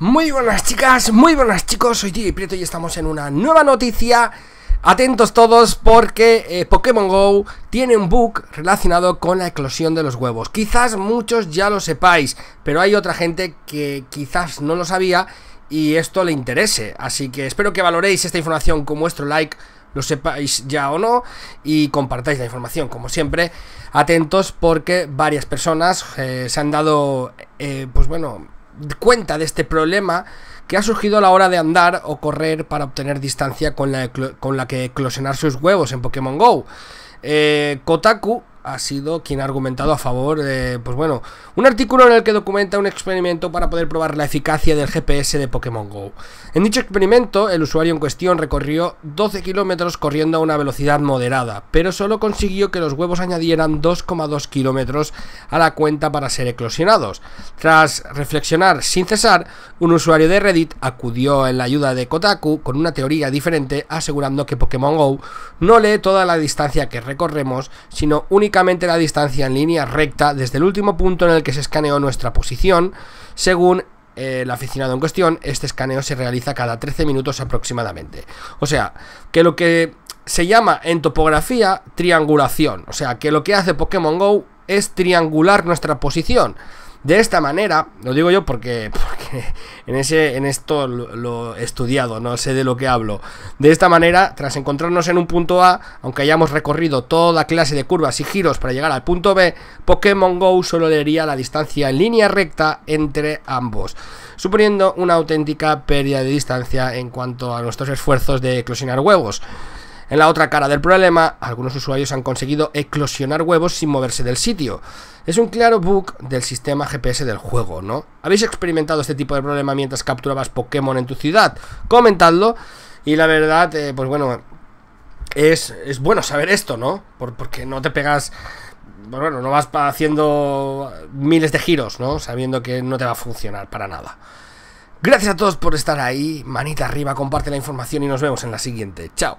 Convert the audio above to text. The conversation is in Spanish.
Muy buenas chicas, muy buenas chicos, soy y Prieto y estamos en una nueva noticia Atentos todos porque eh, Pokémon GO tiene un bug relacionado con la eclosión de los huevos Quizás muchos ya lo sepáis, pero hay otra gente que quizás no lo sabía y esto le interese Así que espero que valoréis esta información con vuestro like lo sepáis ya o no y compartáis la información como siempre atentos porque varias personas eh, se han dado eh, pues bueno cuenta de este problema que ha surgido a la hora de andar o correr para obtener distancia con la, con la que eclosionar sus huevos en Pokémon Go. Eh, Kotaku ha sido quien ha argumentado a favor de, pues bueno, un artículo en el que documenta un experimento para poder probar la eficacia del GPS de Pokémon Go. En dicho experimento, el usuario en cuestión recorrió 12 kilómetros corriendo a una velocidad moderada, pero solo consiguió que los huevos añadieran 2,2 kilómetros a la cuenta para ser eclosionados. Tras reflexionar sin cesar, un usuario de Reddit acudió en la ayuda de Kotaku con una teoría diferente asegurando que Pokémon Go no lee toda la distancia que recorremos, sino únicamente la distancia en línea recta desde el último punto en el que se escaneó nuestra posición, según eh, el aficionado en cuestión, este escaneo se realiza cada 13 minutos aproximadamente. O sea, que lo que se llama en topografía triangulación, o sea, que lo que hace Pokémon Go es triangular nuestra posición. De esta manera, lo digo yo porque, en, ese, en esto lo, he estudiado, no sé de lo que hablo. De esta manera, tras encontrarnos en un punto A, aunque hayamos recorrido toda clase de curvas y giros para llegar al punto B, Pokémon Go solo leería la distancia en línea recta entre ambos, suponiendo una auténtica pérdida de distancia en cuanto a nuestros esfuerzos de eclosionar huevos. En la otra cara del problema, algunos usuarios han conseguido eclosionar huevos sin moverse del sitio. Es un claro bug del sistema GPS del juego, ¿no? ¿Habéis experimentado este tipo de problema mientras capturabas Pokémon en tu ciudad? Comentadlo. Y la verdad, eh, pues bueno, es, bueno saber esto, ¿no? porque no te pegas... Pues bueno, no vas haciendo miles de giros, ¿no? Sabiendo que no te va a funcionar para nada. Gracias a todos por estar ahí. Manita arriba, comparte la información y nos vemos en la siguiente. Chao.